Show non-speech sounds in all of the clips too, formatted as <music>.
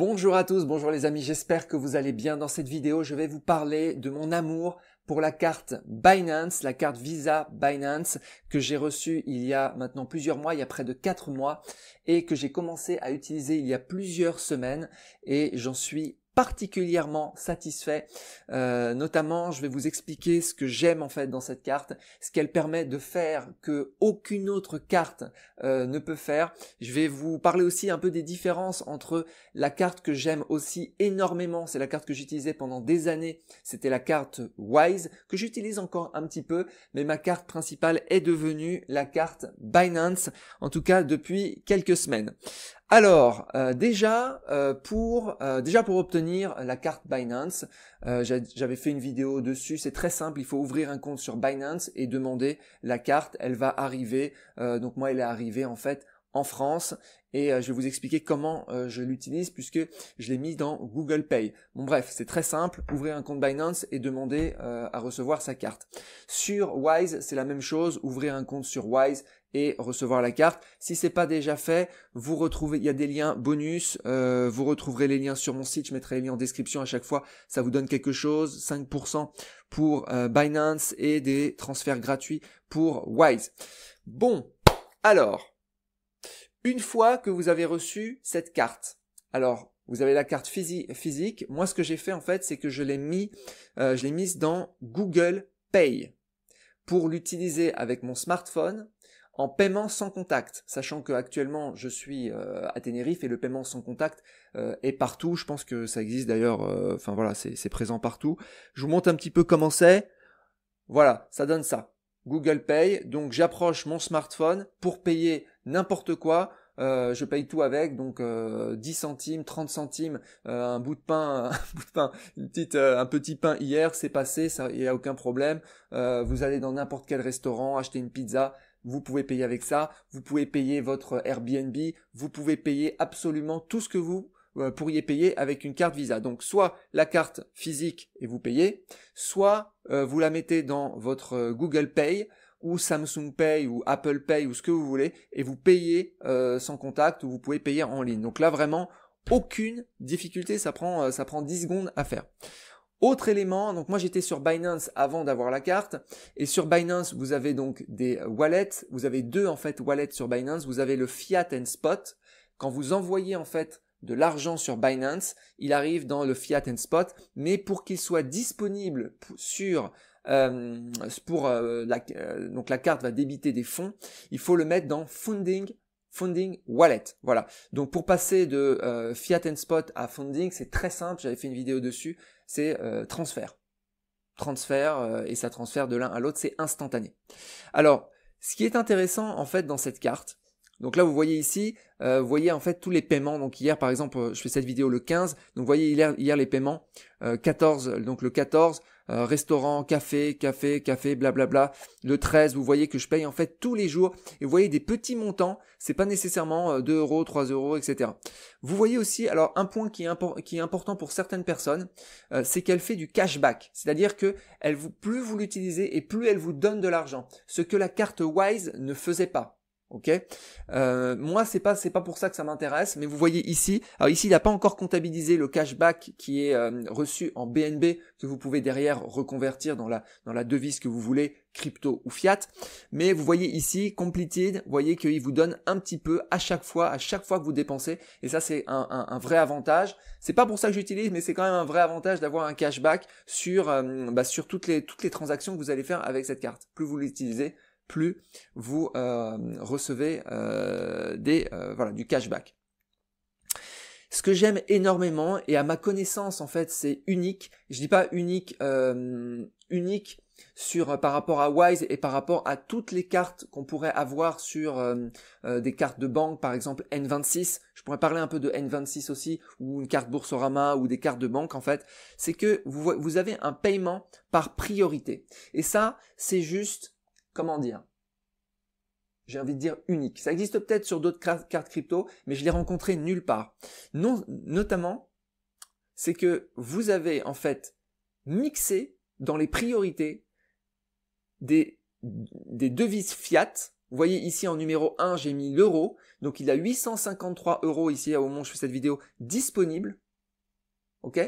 Bonjour à tous, bonjour les amis, j'espère que vous allez bien. Dans cette vidéo, je vais vous parler de mon amour pour la carte Binance, la carte Visa Binance que j'ai reçue il y a maintenant plusieurs mois, il y a près de 4 mois et que j'ai commencé à utiliser il y a plusieurs semaines et j'en suis particulièrement satisfait. Euh, notamment, je vais vous expliquer ce que j'aime en fait dans cette carte, ce qu'elle permet de faire que aucune autre carte euh, ne peut faire. Je vais vous parler aussi un peu des différences entre la carte que j'aime aussi énormément, c'est la carte que j'utilisais pendant des années, c'était la carte Wise que j'utilise encore un petit peu, mais ma carte principale est devenue la carte Binance, en tout cas depuis quelques semaines. Alors euh, déjà, euh, pour, euh, déjà pour obtenir la carte Binance, j'avais fait une vidéo dessus. C'est très simple, il faut ouvrir un compte sur Binance et demander la carte. Elle va arriver. donc moi, elle est arrivée en fait en France et euh, je vais vous expliquer comment euh, je l'utilise puisque je l'ai mis dans Google Pay. Bon bref, c'est très simple, ouvrez un compte Binance et demandez euh, à recevoir sa carte. Sur Wise, c'est la même chose, ouvrez un compte sur Wise et recevoir la carte. Si c'est pas déjà fait, vous retrouvez, il y a des liens bonus, vous retrouverez les liens sur mon site, je mettrai les liens en description à chaque fois, ça vous donne quelque chose, 5% pour Binance et des transferts gratuits pour Wise. Bon, alors, une fois que vous avez reçu cette carte. Alors, vous avez la carte physique. Moi, ce que j'ai fait en fait, c'est que je l'ai mis, euh, je l'ai mise dans Google Pay pour l'utiliser avec mon smartphone en paiement sans contact, sachant que actuellement je suis euh, à Tenerife et le paiement sans contact euh, est partout. Je pense que ça existe d'ailleurs. Enfin voilà, c'est présent partout. Je vous montre un petit peu comment c'est. Voilà, ça donne ça. Google Pay. Donc j'approche mon smartphone pour payer n'importe quoi, euh, je paye tout avec, donc euh, 10 centimes, 30 centimes, euh, un bout de pain, <laughs> un bout de pain, une petite, euh, un petit pain hier, c'est passé, ça, il n'y a aucun problème. vous allez dans n'importe quel restaurant, acheter une pizza, vous pouvez payer avec ça, vous pouvez payer votre Airbnb, vous pouvez payer absolument tout ce que vous pourriez payer avec une carte Visa. Donc soit la carte physique et vous payez, soit vous la mettez dans votre Google Pay ou Samsung Pay ou Apple Pay ou ce que vous voulez et vous payez euh, sans contact ou vous pouvez payer en ligne. Donc là vraiment aucune difficulté, ça prend euh, ça prend 10 secondes à faire. Autre élément, donc moi j'étais sur Binance avant d'avoir la carte et sur Binance vous avez donc des wallets, vous avez deux en fait wallets sur Binance, vous avez le fiat and spot. Quand vous envoyez en fait de l'argent sur Binance, il arrive dans le fiat and spot, mais pour qu'il soit disponible sur euh, pour euh, la, euh, donc la carte va débiter des fonds, il faut le mettre dans funding Wallet. Voilà. Donc pour passer de Fiat and Spot à Funding, c'est très simple, j'avais fait une vidéo dessus, c'est transfert. Transfert et ça transfère de l'un à l'autre, c'est instantané. Alors, ce qui est intéressant en fait dans cette carte, donc là, vous voyez ici, vous voyez en fait tous les paiements. Donc hier, par exemple, je fais cette vidéo le 15. Donc vous voyez hier, les paiements 14, donc le 14, euh, restaurant, café, café, café, blablabla. Le 13, vous voyez que je paye en fait tous les jours. Et vous voyez des petits montants. C'est pas nécessairement 2 euh, euros, 3 euros, etc. Vous voyez aussi, alors un point qui est, important pour certaines personnes, euh, c'est qu'elle fait du cashback. C'est-à-dire que elle plus vous l'utilisez et plus elle vous donne de l'argent. Ce que la carte Wise ne faisait pas. Ok. Euh, moi, c'est pas c'est pas pour ça que ça m'intéresse, mais vous voyez ici. Alors ici, il n'a pas encore comptabilisé le cashback qui est euh, reçu en BNB que vous pouvez derrière reconvertir dans la dans la devise que vous voulez, crypto ou fiat. Mais vous voyez ici, completed, vous voyez qu'il vous donne un petit peu à chaque fois, à chaque fois que vous dépensez. Et ça, c'est un, un, vrai avantage. C'est pas pour ça que j'utilise, mais c'est quand même un vrai avantage d'avoir un cashback sur euh, bah, sur toutes les toutes les transactions que vous allez faire avec cette carte. Plus vous l'utilisez, plus vous euh, recevez euh, des, euh, voilà, du cashback. Ce que j'aime énormément, et à ma connaissance en fait c'est unique, je dis pas unique, unique sur par rapport à Wise et par rapport à toutes les cartes qu'on pourrait avoir sur des cartes de banque, par exemple N26, je pourrais parler un peu de N26 aussi, ou une carte Boursorama, ou des cartes de banque en fait, c'est que vous, vous avez un paiement par priorité. Et ça, c'est juste, comment dire, j'ai envie de dire unique. Ça existe peut-être sur d'autres cartes crypto, mais je l'ai rencontré nulle part. Non, notamment, c'est que vous avez en fait mixé dans les priorités des, des devises fiat. Vous voyez ici en numéro 1, j'ai mis l'euro. Donc il a 853 euros ici au moment où je fais cette vidéo disponible. OK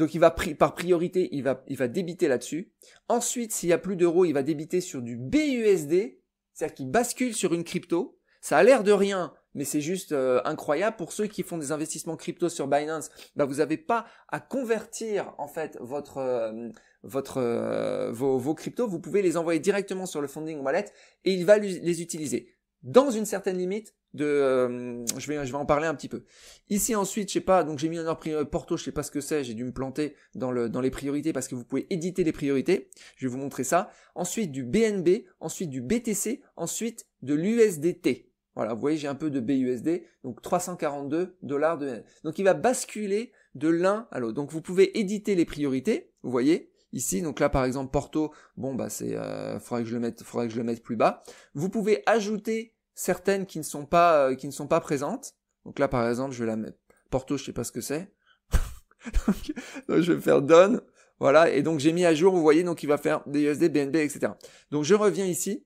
donc va par priorité, il va, il va débiter là-dessus. Ensuite, s'il n'y a plus d'euros, il va débiter sur du BUSD, c'est-à-dire qu'il bascule sur une crypto. Ça a l'air de rien, mais c'est juste euh, incroyable pour ceux qui font des investissements crypto sur Binance. Bah, vous n'avez pas à convertir en fait votre euh, votre euh, vos, vos cryptos, vous pouvez les envoyer directement sur le funding wallet et il va les utiliser dans une certaine limite de euh, je vais je vais en parler un petit peu. Ici ensuite, je sais pas, donc j'ai mis un ordre euh, Porto, je sais pas ce que c'est, j'ai dû me planter dans le dans les priorités parce que vous pouvez éditer les priorités. Je vais vous montrer ça. Ensuite du BNB, ensuite du BTC, ensuite de l'USDT. Voilà, vous voyez, j'ai un peu de BUSD, donc 342 dollars de Donc il va basculer de l'un à l'autre. Donc vous pouvez éditer les priorités, vous voyez ici. Donc là, par exemple, Porto, bon, bah, c'est, euh, faudrait que je le mette, faudrait que je le mette plus bas. Vous pouvez ajouter certaines qui ne sont pas, euh, qui ne sont pas présentes. Donc là, par exemple, je vais la mettre Porto, je sais pas ce que c'est. <laughs> je vais faire Done. Voilà. Et donc, j'ai mis à jour, vous voyez, donc il va faire des USD, BNB, etc. Donc, je reviens ici.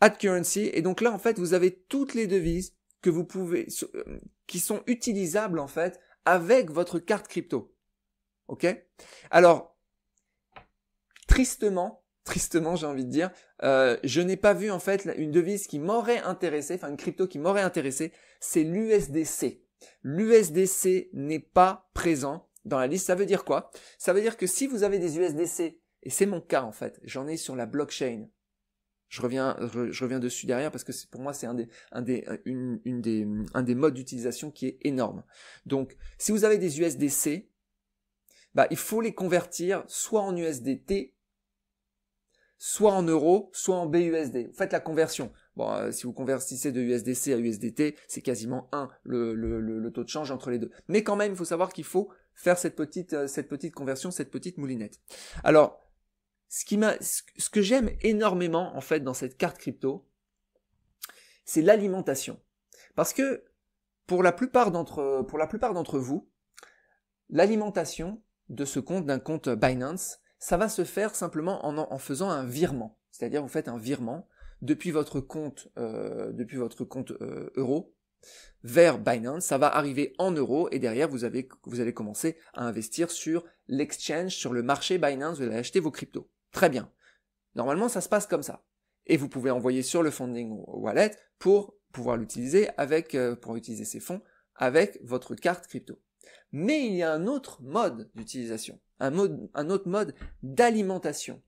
Add currency. Et donc là, en fait, vous avez toutes les devises que vous pouvez, euh, qui sont utilisables, en fait, avec votre carte crypto. OK? Alors, tristement, tristement j'ai envie de dire, euh, je n'ai pas vu en fait une devise qui m'aurait intéressé, enfin une crypto qui m'aurait intéressé, c'est l'USDC. L'USDC n'est pas présent dans la liste. Ça veut dire quoi Ça veut dire que si vous avez des USDC, et c'est mon cas en fait, j'en ai sur la blockchain. Je reviens, reviens dessus derrière parce que pour moi c'est un des, un des, euh, une, une des, un des modes d'utilisation qui est énorme. Donc si vous avez des USDC, bah, il faut les convertir soit en USDT soit en euros, soit en BUSD. Vous faites la conversion. Bon, euh, si vous convertissez de USDC à USDT, c'est quasiment 1 le, taux de change entre les deux. Mais quand même, il faut savoir qu'il faut faire cette petite, euh, cette petite conversion, cette petite moulinette. Alors, ce, qui que j'aime énormément en fait dans cette carte crypto, c'est l'alimentation. Parce que pour plupart pour la plupart d'entre vous, l'alimentation de ce compte d'un compte Binance, ça va se faire simplement en, faisant un virement. C'est-à-dire vous faites un virement depuis votre compte, euh, depuis votre compte euh, euro vers Binance, ça va arriver en euros et derrière vous, avez, vous allez commencer à investir sur l'exchange, sur le marché Binance, vous allez acheter vos cryptos. Très bien. Normalement ça se passe comme ça. Et vous pouvez envoyer sur le funding wallet pour pouvoir l'utiliser avec, euh, pour utiliser ces fonds avec votre carte crypto. Mais il y a un autre mode d'utilisation, un, autre mode d'alimentation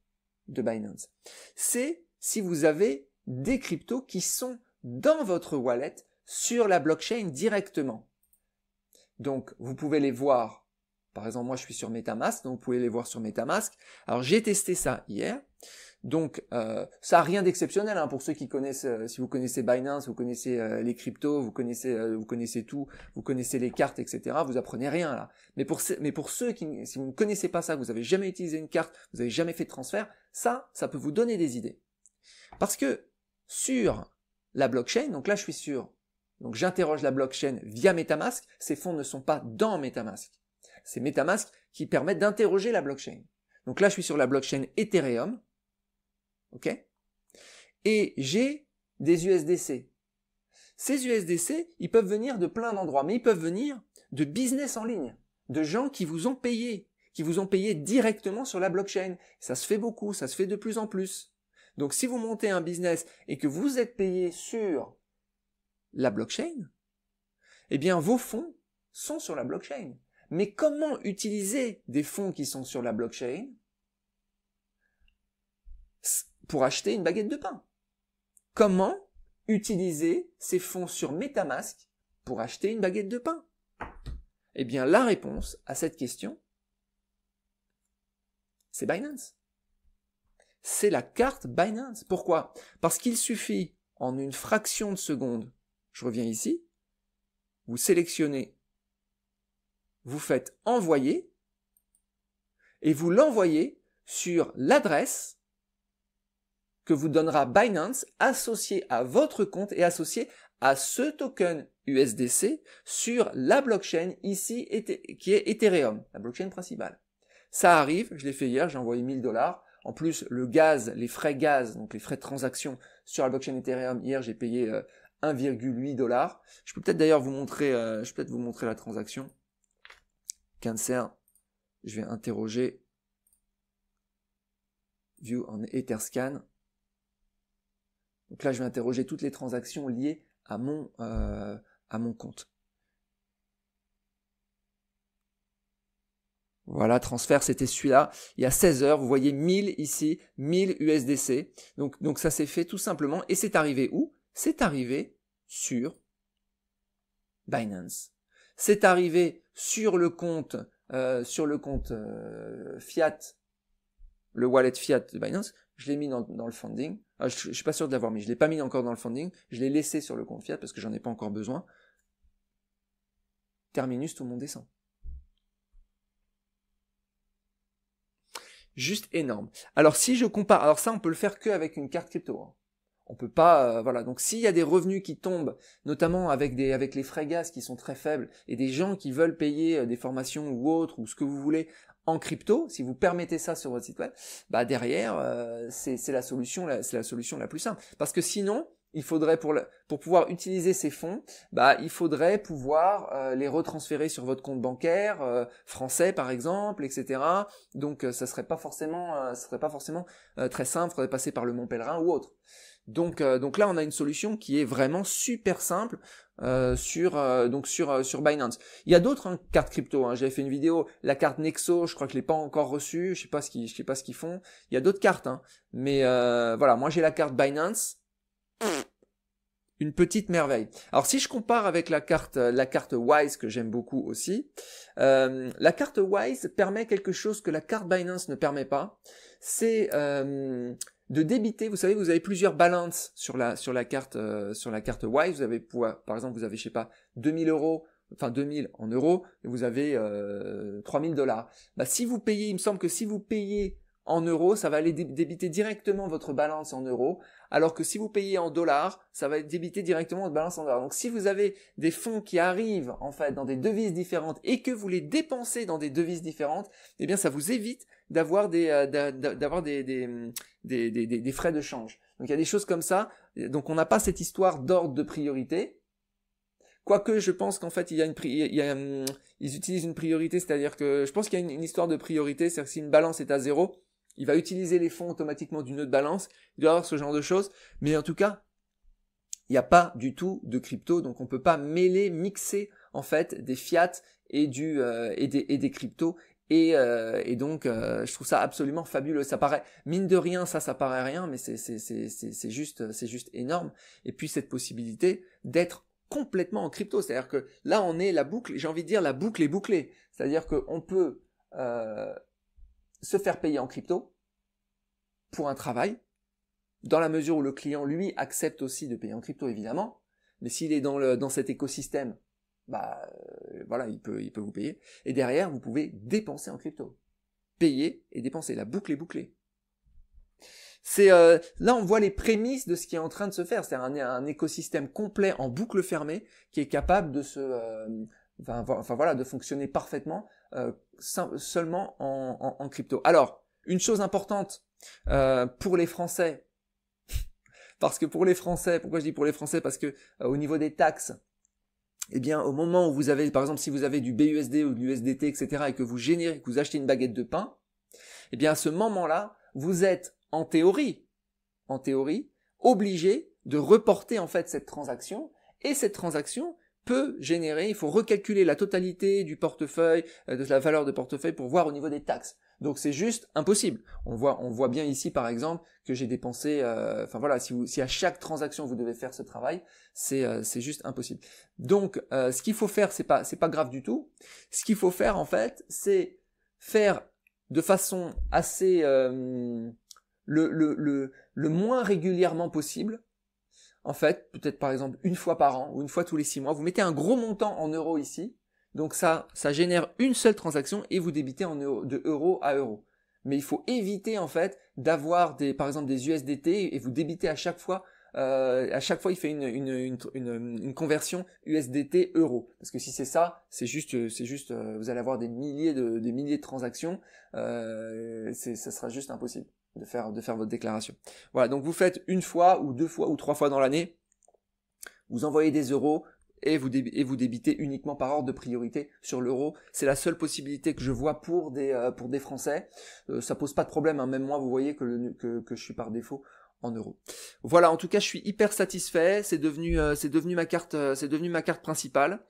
de Binance. C'est si vous avez des cryptos qui sont dans votre wallet sur la blockchain directement. Donc, vous pouvez les voir par exemple, moi je suis sur MetaMask, donc vous pouvez les voir sur MetaMask. Alors j'ai testé ça hier. Donc euh, ça a rien d'exceptionnel hein, pour ceux qui connaissent. Euh, si vous connaissez Binance, vous connaissez euh, les cryptos, vous connaissez, vous connaissez tout, vous connaissez les cartes, etc. Vous apprenez rien là. Mais pour mais pour ceux qui, si vous ne connaissez pas ça, vous avez jamais utilisé une carte, vous avez jamais fait de transfert, ça, ça peut vous donner des idées. Parce que sur la blockchain, donc là je suis sur, donc j'interroge la blockchain via MetaMask. Ces fonds ne sont pas dans MetaMask. Ces MetaMask qui permettent d'interroger la blockchain. Donc là, je suis sur la blockchain Ethereum. OK Et j'ai des USDC. Ces USDC, ils peuvent venir de plein d'endroits, mais ils peuvent venir de business en ligne, de gens qui vous ont payé, qui vous ont payé directement sur la blockchain. Ça se fait beaucoup, ça se fait de plus en plus. Donc si vous montez un business et que vous êtes payé sur la blockchain, eh bien vos fonds sont sur la blockchain. Mais comment utiliser des fonds qui sont sur la blockchain pour acheter une baguette de pain Comment utiliser ces fonds sur Metamask pour acheter une baguette de pain Eh bien, la réponse à cette question, c'est Binance. C'est la carte Binance. Pourquoi Parce qu'il suffit, en une fraction de seconde, je reviens ici, vous sélectionnez vous faites envoyer et vous l'envoyez sur l'adresse que vous donnera Binance associée à votre compte et associée à ce token USDC sur la blockchain ici qui est Ethereum, la blockchain principale. Ça arrive, je l'ai fait hier, j'ai envoyé 1000 dollars. En plus, le gaz, les frais gaz, donc les frais de transaction sur la blockchain Ethereum, hier j'ai payé 1,8 euh, dollars. Je peux peut-être d'ailleurs vous montrer, euh, je peux peut-être vous montrer la transaction cancer, je vais interroger view en Etherscan. Donc là, je vais interroger toutes les transactions liées à mon, euh, à mon compte. Voilà, transfert, c'était celui-là. Il y a 16 heures, vous voyez 1000 ici, 1000 USDC. Donc, donc ça s'est fait tout simplement. Et c'est arrivé où C'est arrivé sur Binance. C'est arrivé sur le compte, euh, sur le compte euh, Fiat, le wallet Fiat de Binance, je l'ai mis dans, le funding. Ah, je, suis pas sûr de l'avoir mis, je l'ai pas mis encore dans le funding, je l'ai laissé sur le compte Fiat parce que j'en ai pas encore besoin. Terminus, tout le monde descend. Juste énorme. Alors si je compare, alors ça on peut le faire qu'avec une carte crypto. Hein. On peut pas, euh, voilà. Donc s'il y a des revenus qui tombent, notamment avec des, avec les frais gaz qui sont très faibles et des gens qui veulent payer euh, des formations ou autres ou ce que vous voulez en crypto, si vous permettez ça sur votre site web, bah derrière euh, c'est la solution, c'est la solution la plus simple. Parce que sinon, il faudrait pour, pour pouvoir utiliser ces fonds, bah, il faudrait pouvoir les retransférer sur votre compte bancaire français par exemple, etc. Donc ça serait pas forcément, ça serait pas forcément très simple, de passer par le Mont Pèlerin ou autre. Donc, euh, donc là, on a une solution qui est vraiment super simple euh, sur euh, donc sur sur Binance. Il y a d'autres hein, cartes crypto. Hein. J'avais fait une vidéo, la carte Nexo. Je crois que je l'ai pas encore reçue. Je sais pas ce qui, je sais pas ce qu'ils font. Il y a d'autres cartes, hein. mais voilà. Moi, j'ai la carte Binance. Une petite merveille. Alors si je compare avec la carte la carte Wise que j'aime beaucoup aussi, la carte Wise permet quelque chose que la carte Binance ne permet pas. C'est de débiter. Vous savez, vous avez plusieurs balances sur la, sur la carte, euh, sur la carte Wise. Vous avez, par exemple, vous avez, je sais pas, 2000 euros, enfin 2000 en euros, et vous avez 3000 euh, dollars. Bah, si vous payez, il me semble que si vous payez en euros, ça va aller débiter directement votre balance en euros, alors que si vous payez en dollars, ça va débiter directement votre balance en dollars. Donc si vous avez des fonds qui arrivent en fait dans des devises différentes et que vous les dépensez dans des devises différentes, eh bien ça vous évite d'avoir des, euh, d'avoir des des, des, des, frais de change. Donc il y a des choses comme ça. Donc on n'a pas cette histoire d'ordre de priorité. Quoique je pense qu'en fait il y a une il hum, ils utilisent une priorité, c'est-à-dire que je pense qu'il y a une, une histoire de priorité, c'est-à-dire que si une balance est à zéro, il va utiliser les fonds automatiquement du nœud de balance, il doit avoir ce genre de choses, mais en tout cas, il n'y a pas du tout de crypto, donc on ne peut pas mêler, mixer en fait des fiat et, du, euh, et, des, et cryptos. Et, euh, donc, euh, je trouve ça absolument fabuleux. Ça paraît mine de rien, ça, ça paraît rien, mais c'est juste, c'est juste énorme. Et puis cette possibilité d'être complètement en crypto, c'est-à-dire que là, on est la boucle. J'ai envie de dire la boucle est bouclée, c'est-à-dire qu'on peut se faire payer en crypto pour un travail, dans la mesure où le client, lui, accepte aussi de payer en crypto, évidemment, mais s'il est dans, le, dans cet écosystème, bah euh, voilà, il peut, il peut vous payer. Et derrière, vous pouvez dépenser en crypto. Payer et dépenser. La boucle est bouclée. C'est euh, là on voit les prémices de ce qui est en train de se faire, c'est un, un écosystème complet en boucle fermée qui est capable de se euh, enfin, voilà, de fonctionner parfaitement euh, seulement en, crypto. Alors, une chose importante euh, pour les Français, <laughs> parce que pour les Français, pourquoi je dis pour les Français Parce que euh, au niveau des taxes, eh bien, au moment où vous avez, par exemple, si vous avez du BUSD ou du USDT, etc., et que vous générez, que vous achetez une baguette de pain, eh bien, à ce moment-là, vous êtes, en théorie, en théorie, obligé de reporter, en fait, cette transaction. Et cette transaction, peut générer, il faut recalculer la totalité du portefeuille, euh, de la valeur de portefeuille pour voir au niveau des taxes. Donc c'est juste impossible. On voit, on voit bien ici par exemple que j'ai dépensé. Euh, enfin voilà, si, vous, si à chaque transaction vous devez faire ce travail, c'est euh, c'est juste impossible. Donc ce qu'il faut faire, c'est pas c'est pas grave du tout. Ce qu'il faut faire en fait, c'est faire de façon assez le, le, le, le moins régulièrement possible en fait, peut-être par exemple une fois par an ou une fois tous les six mois, vous mettez un gros montant en euros ici. Donc ça, ça génère une seule transaction et vous débitez en euros de euro à euro. Mais il faut éviter en fait d'avoir des, par exemple des USDT et vous débitez à chaque fois. Euh, à chaque fois, il fait une, une, une, une, conversion USDT euro. Parce que si c'est ça, c'est juste, c'est juste, euh, vous allez avoir des milliers de, des milliers de transactions. Euh, ça sera juste impossible de faire, de faire votre déclaration. Voilà, donc vous faites une fois ou deux fois ou trois fois dans l'année, vous envoyez des euros et vous, vous débitez uniquement par ordre de priorité sur l'euro. C'est la seule possibilité que je vois pour des, euh, pour des Français. Euh, ça pose pas de problème, hein. même moi vous voyez que je suis par défaut en euros. Voilà, en tout cas, je suis hyper satisfait. C'est devenu, euh, c'est devenu ma carte, euh, c'est devenu ma carte principale.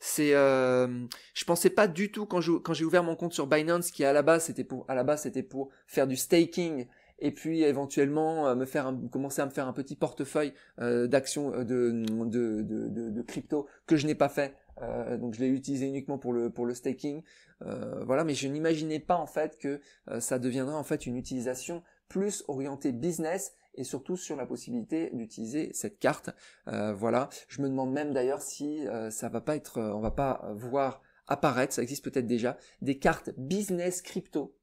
C'est, euh, je pensais pas du tout quand je, quand j'ai ouvert mon compte sur Binance, qui à la base c'était pour, à la base c'était pour faire du staking et puis éventuellement euh, me faire commencer à me faire un petit portefeuille d'actions de de, de, de, crypto que je n'ai pas fait. donc je l'ai utilisé uniquement pour le pour le staking, voilà. Mais je n'imaginais pas en fait que ça deviendrait en fait une utilisation plus orientée business et surtout sur la possibilité d'utiliser cette carte. Euh, voilà, je me demande même d'ailleurs si euh, ça va pas être, euh, on va pas voir apparaître, ça existe peut-être déjà, des cartes business crypto,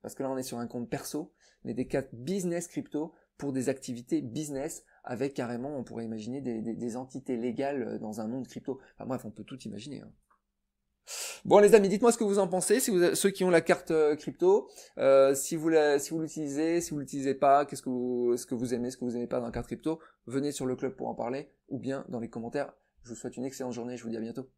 parce que là on est sur un compte perso, mais des cartes business crypto pour des activités business avec carrément, on pourrait imaginer des, entités légales dans un monde crypto. Enfin bref, on peut tout imaginer. Hein. Bon les amis, dites-moi ce que vous en pensez, si vous, ceux qui ont la carte euh, crypto, euh, si vous la, si vous l'utilisez, si vous l'utilisez pas, qu'est-ce que vous, ce que vous aimez, ce que vous aimez pas dans la carte crypto, venez sur le club pour en parler, ou bien dans les commentaires. Je vous souhaite une excellente journée, je vous dis à bientôt.